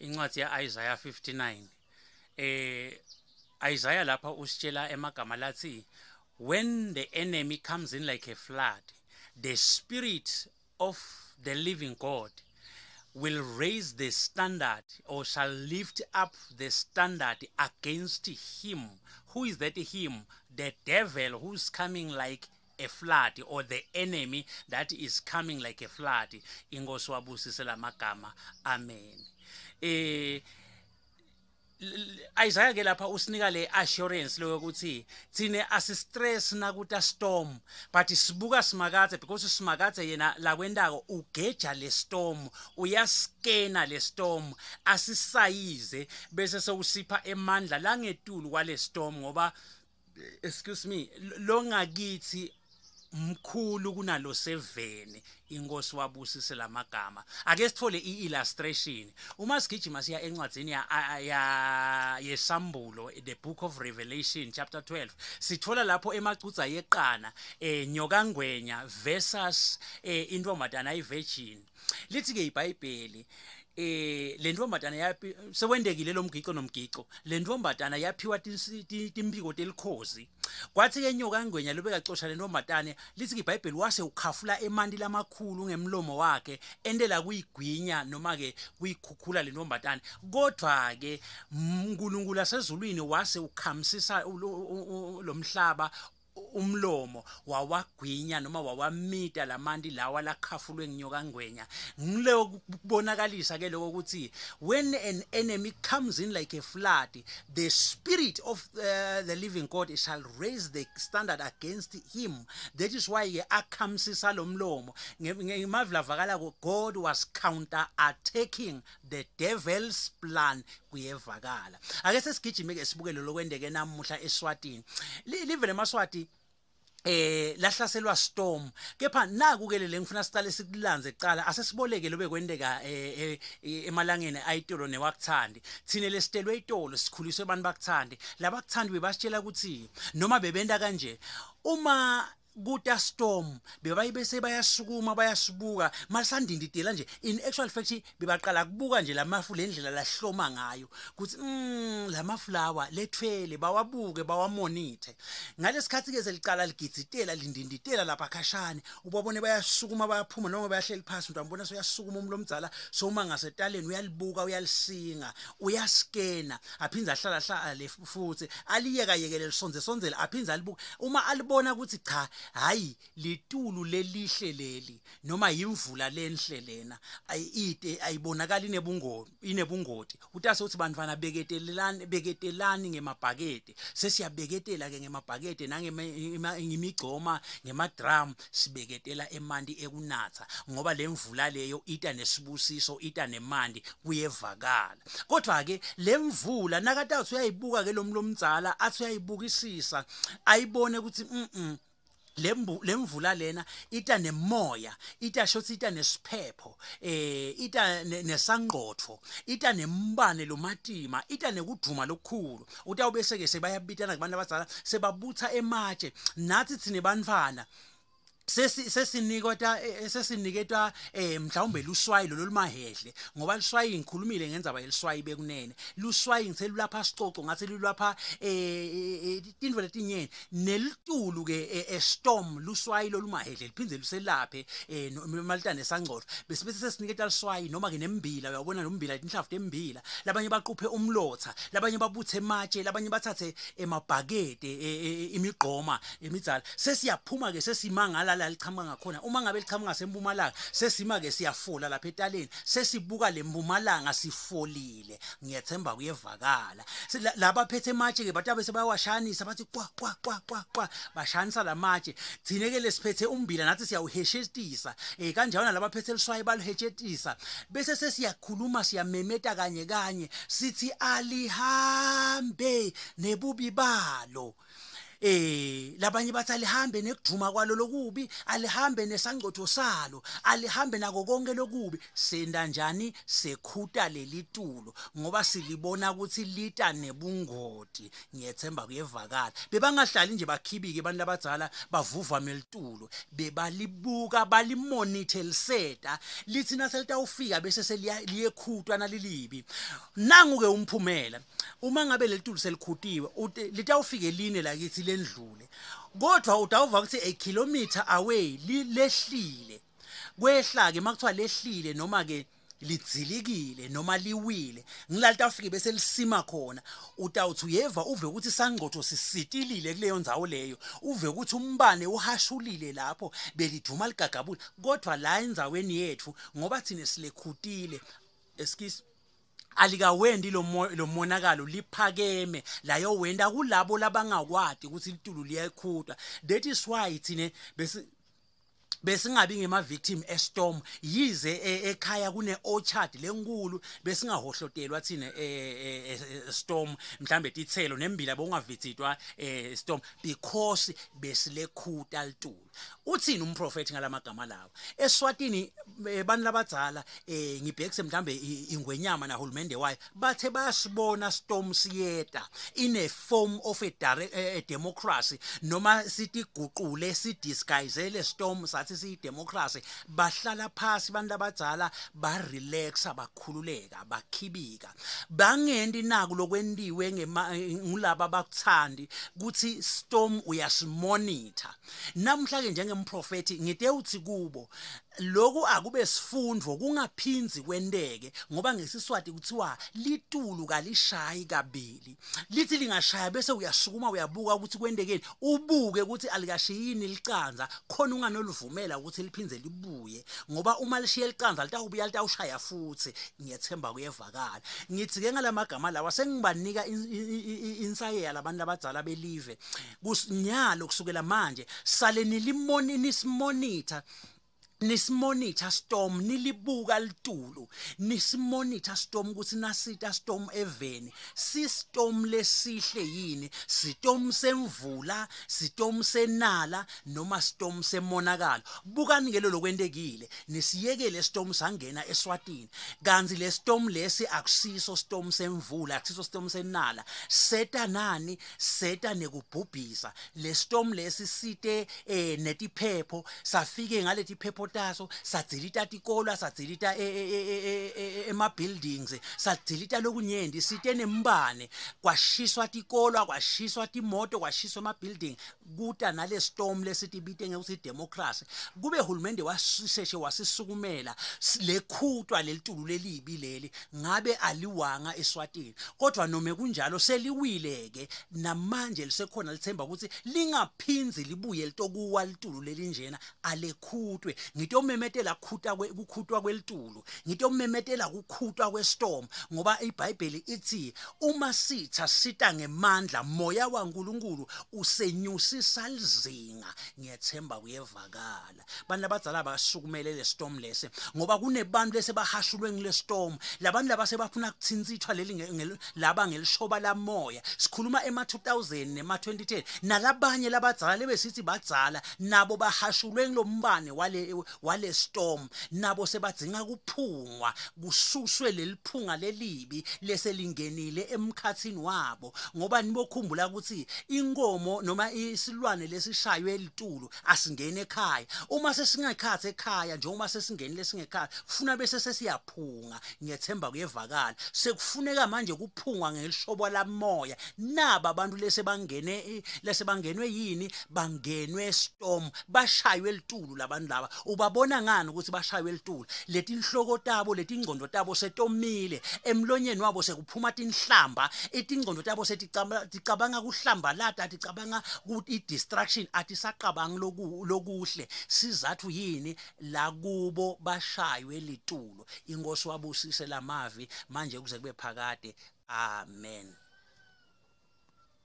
incwadi ya Isaiah 59 eh isaiah lapha usitshela emagama lathi when the enemy comes in like a flood the spirit of the living god will raise the standard or shall lift up the standard against him. Who is that him? The devil who's coming like a flood or the enemy that is coming like a flood. Ingoswabusisela magama. Amen. eh Isaiah ke lapha usinika le assurance lo ukuthi thine asistress nakuta storm but sibuka simakathe because simakathe yena la kwendako ugeja le storm uyaskena le storm asisayize bese sewusipha emandla langetulu kwale storm ngoba excuse me longakithi mkhulu kunalo 7 inkosi wabusise lamagama ake sithole iillustration uma sigijima siya encwadini ya yesambulo the book of revelation chapter 12 sithola lapho emacutsa yeqana enyokangwenya eh, versus eh, intombazana i virgin lithi ke ibhayibheli eh le ntombatana yapi sewendekile lo mgiqo nomgiqo le ntombatana yaphiwa timphiko telikhozi kwathi ke nyoka ngwenya lobekacosha le ntombatane lithi iBhayibheli wase ukhafula emanti lamakhulu ngemlomo wakhe endela kuyigwinya noma ke kuyikhukhula le ntombatane kodwa ke uNkulunkulu asezulwini wase ukhamsisa lo mhlaba umlomo wawagwinya noma wawamida lamanti lawa lakhafulwe nginyoka ngwenya ngile kubonakalisa ke lokho ukuthi when an enemy comes in like a flood the spirit of uh, the living God shall raise the standard against him that is why ye akhamsisa lomlomo ngimavla vakala ko God was counter attacking the devil's plan kuyevakala ake sesigijime ke sibuke lo lokwendeke namuhla eswatini live lemaswati eh lahlaselwa storm kepha naku ke le ngifuna siqale sikulanze icala asesibolekele bekwendeka eh, eh, emalangeni ayitolo newakuthandi thine lesitelwe itolo sikhuliswe abantu bakuthandi labakuthandi bebasitshela ukuthi noma bebenda kanje uma kuta storm bebayibese bayasukuma bayasibuka masandindidela nje in actual fact bebaqala kubuka nje lamafu lendlela lahloma ngayo kuthi mm lamaflower lethwele bawabuke bawamonithe ngalesikhathi ke selicala ligitsitela lindinditela lapha khashane ubabone bayasukuma bayaphuma noma bayahleli phansi ntambona soyasukuma umlomdzala soma ngasetaleni uyalibuka uyalisinga uyaskena aphinza ahlala hlala le futhi aliyeka yekelele sonze sonzele aphinza alibuka uma alibona ukuthi cha hayi litulu lelihle leli noma imvula lenhle lena ayide ayibonakala inebungoti inebungoti utase uthi bantwana beketelelani beketelani ngemabhakede sesiyabeketela ke ngemabhakede nangemigcoma ngemadrum sibeketela emanti ekunatha ngoba lemvula leyo ita nesibusiso ita nemandi kuyevakala kodwa ke lemvula nakatathi uyayibuka ke lomlomdzala athi uyayibukisisa ayibone ukuthi mhm lembu lemvula lena ita nemoya ita shothi ita nesiphepho eh ita nesangqotho ita nembane lomatima ita nekuduma lokukhulu utawubese ke sebayabitana kubantu abadzala sebabutha ematshe nathi thine bantfana sesinikwata e, e, sesiniketwa e, mhlawumbe luswayi lolu lumahehle ngoba luswayi ngikhulumile ngendaba yeliswayi bekunene luswayi ngiselulapha sicoco ngathi lulapha tindvo letinyeni nelitulu ke estorm luswayi lolu mahehle liphindze luselaphe malitane sangcolo bese bese sesiniketwa luswayi noma ke nembila uyabona lombila inhlavu tembila labanye baquphe umlotha labanye babuthe ematshe labanye bathathe emabhakede imigqoma emidzala sesiyaphuma ke sesimangala la lichama ngakhona uma ngabe lichama ngasempumalanga sesima ke siyafula lapha etaleni sesibuka lempumalanga sifolile ngiyethemba kuyevakala laba phethe matshe ke bathu bese bayawashanisa bathi kwa kwa kwa kwa kwa bashanisa lamatshe thine ke lesiphethe umbila nathi siyawuheshetisa eh kanjalo laba phethe liswaye baluheshetisa bese sesiyakhuluma siyamemeta kanye kanye sithi alihambe nebubi balo eh labanye bathi alihambe nekujuma kwalo lokubi alihambe nesangcotho salo alihambe nako konke lokubi senda njani sekhuta leli tulo ngoba silibona ukuthi lita nebungoti ngiyethemba kuyevakala bebangahlali nje bakhibike abantu labadzala bavuva melitulo bebalibuka balimonitor liseta lithi naselitawufika bese seliyekhutwa nalilibi nangu ke umphumela uma ngabe lelitulo selikhutiwe litawufike line la kithi lendlule kodwa udawuva ukuthi a kilometer away lehlile kwehla ke makuthiwa lehlile noma ke lidzilikile noma liwile ngilalta afike bese lisima khona utawuthi uyeva uve ukuthi sangqotho sisitilile kuleyo ndzawo leyo uve ukuthi umbane uhashulile lapho beliduma ligagabula kodwa la endzaweni yethu ngoba thine silekhutile excuse alikawendi lo monakalo liphakeme layo wenda kulabo labangakwadi ukuthi litulu liyakhutwa that is why thine bese besingabi ngema victim estorm yize e, ekhaya kune orchard lenkulu besingahohlotelwa thina e, e, estorm mhlambe tithelo nembila bongavithitwa estorm because besilekhuta litulu uthini umprofeti ngalamagama lawa eswatini abantu eh, labadzala eh ngibhekise mhlambe ingwenyama na hulumende wayo bathe basibona storm siyeta in a form of a, a eh, eh, democracy noma sithi guqule sidisguisele storm sathi siyi democracy bahlala phansi abantu labadzala ba relaxa bakhululeka bakhibika bangenti naku lokwentiwe ngulaba bakuthandi kuthi storm uyasimonita namhla mina ke njengemprofeti ngide uthi kubo lokhu akube sifundvo kungaphinzi kwenteke ngoba ngesiswati kuthiwa litulu kalishayi kabili lithi lingashaya bese uyasukuma uyabuka ukuthi kwendekeni ubuke ukuthi alikashiyini licanza khona unganoluvumela ukuthi liphindze libuye ngoba uma lishiye licanza litakubuya litawushaya futhi ngiyethemba kuyevakala ngithi ke ngalamagama lawa sengibanika insayela labantu abadala belive kusinyalo kusukela manje saleni limonini simonitha nisimonitor storm nilibuka litulu nisimonitor storm ukuthi nasita storm eveni si storm lesihle yini storm semvula storm senala noma storm semonakalo bukani ngelo lokwentekile nisiyekele storm sangena eswatini kanzi le storm lesi akusiso storm semvula akusiso storm senala seta nani seta nekubhubhisa le storm lesi site eh netiphepho safike ngaletiphepho taso sadelita tikolo sadelita ema e, e, e, buildings sadelita lokunyendi site nembane kwashiswa tikolo kwashiswa timoto kwashiswa ema building kuta nale storm lesitibite ngekuthi democracy kube hulumende wasisheshe wasisukumela lekhutwa lelitulu lelibi leli ngabe aliwanga eswatini kodwa noma kunjalo seliwileke namanje lisekhona lithemba ukuthi lingaphindzi libuye litokuwa litulu lelinjena alekhutwe ngitomemetela khuta kukhuthwa kwelitulo ngitomemetela ukukhuthwa kwestorm ngoba iBhayibheli ithi uma sitha sita ngemandla moya waNkuluNkulu usenyusisa lizinga ngiyethemba kuyevakala bantu abadzala basukumele le storm lese ngoba kunebantu lesebahashulwe ngile storm labantu labase bafuna kuthinsithwa leli laba ngelishoba lamoya sikhuluma ema 2000 nema 2010 nalabanye labadzala lebesithi badzala nabo bahashulwe ngilombane wale wale storm nabo sebadzinga kuphungwa kususwe leliphunga lelibi leselingenile emkhathini wabo ngoba nibokhumbula ukuthi inkomo noma isilwane lesishaywe elitulu asingene ekhaya uma sesingekhathi ekhaya njengoba sesingenile singekhaya kufuna bese sesiyaphunga ngiyethemba kuyevakala sekufuneka manje kuphungwa ngelihlobo lamoya naba abantu lesebangene lesebangenwe yini bangenwe storm bashaywe elitulu labantu laba ubabona ngani ukuthi bashaywe litula letinhloko tabo letingcondo tabo setomile emlonyeni wabo sekuphuma tinhlamba itingcondo tabo seticabanga kuhlamba lata ticabanga i-distraction atisaqabangi lokuhle sizathu yini la kubo bashaywe litula inkosi wabusise lamavi manje kuze kube phakade amen